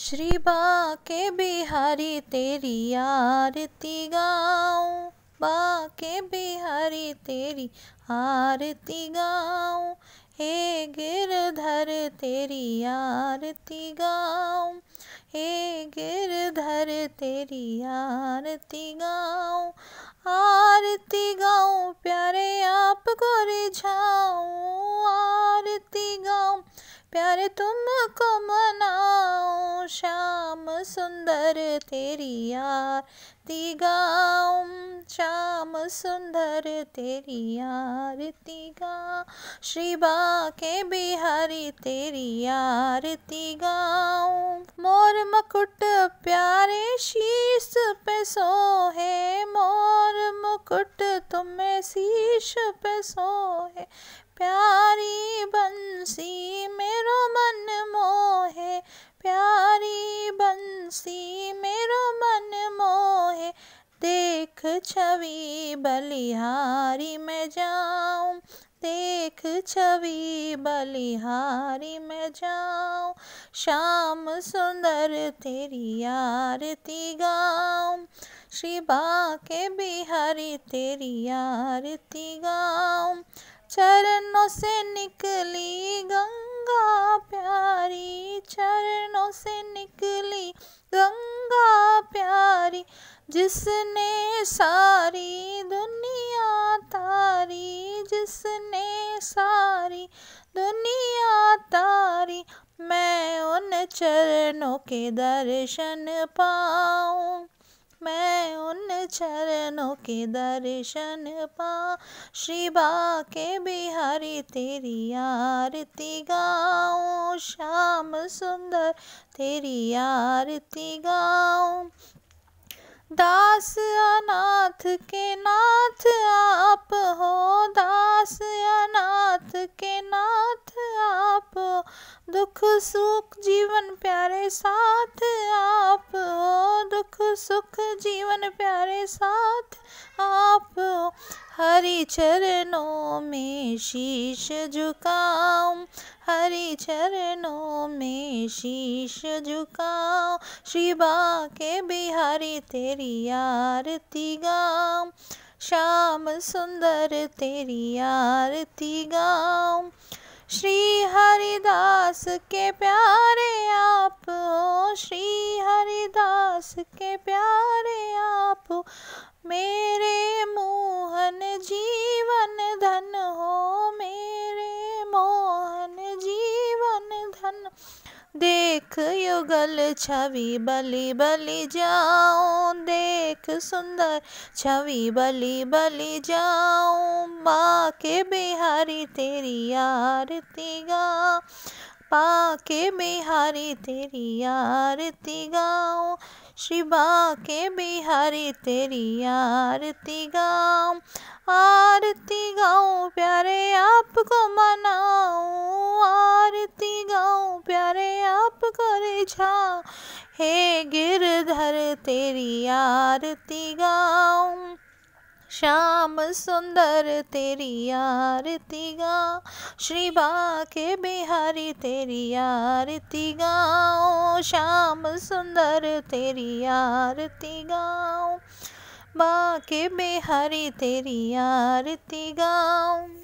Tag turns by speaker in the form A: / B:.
A: श्री बाके बिहारी तेरी आरती गाऊं बाके बिहारी तेरी आरती गाऊं हे गिरधर तेरी आरती गाऊं हे गिरधर तेरी आरती गाऊं आरती गाऊं प्यारे आप को रिझाऊं आरती गाऊं प्यारे तुमको मना सुंदर तेरी आरती गाऊं श्याम सुंदर तेरी आरती गाऊं श्री के बिहारी तेरी आरती गाऊं मोर मुकुट प्यारे शीश पे सोहे मोर मुकुट तुम्हें शीश पे सो देख छवि बलिहारी मैं जाऊं देख छवि बलिहारी मैं जाऊं श्याम सुंदर तेरी आरती गाऊं शिवा के बिहारी तेरी आरती गाऊं चरणों से निकली गंगा प्यारी चरणों से निकली गंगा प्यारी जिसने सारी दुनिया तारी जिसने सारी दुनिया तारी मैं उन चरणों के दर्शन पाऊँ मैं उन चरणों के दर्शन पा शिवा के बिहारी तेरी आरती गाऊं श्याम सुंदर तेरी आरती गाऊं दास आना नाथ के नाथ आप हो दास अनाथ के नाथ आप दुख सुख जीवन प्यारे साथ आप हो दुख सुख जीवन प्यारे साथ आप हो हरि चरणों में शीश झुकाऊं हरि चरणों शीश झुकाओ शिवा के बिहारी तेरी आरती गाओ श्याम सुंदर तेरी आरती गाओ श्री हरिदास के प्यारे आप हो श्री हरिदास के प्यारे आप देख युगल छवि बलि बलि जाओ देख सुंदर छवि बलि बलि जाओ माँ के बिहारी तेरी आरती गाओ पा के बिहारी तेरी आरती गाओ शिवा के बिहारी तेरी आरती गाओ आरती गाओ प्यारे आपको मना रिझा हे गिरधर तेरी आरती गाऊं श्याम सुंदर तेरी आरती गा श्री बाके बिहारी तेरी आरती गाओ श्याम सुंदर तेरी आरती गाओ बाके बिहारी तेरी आरती गाओ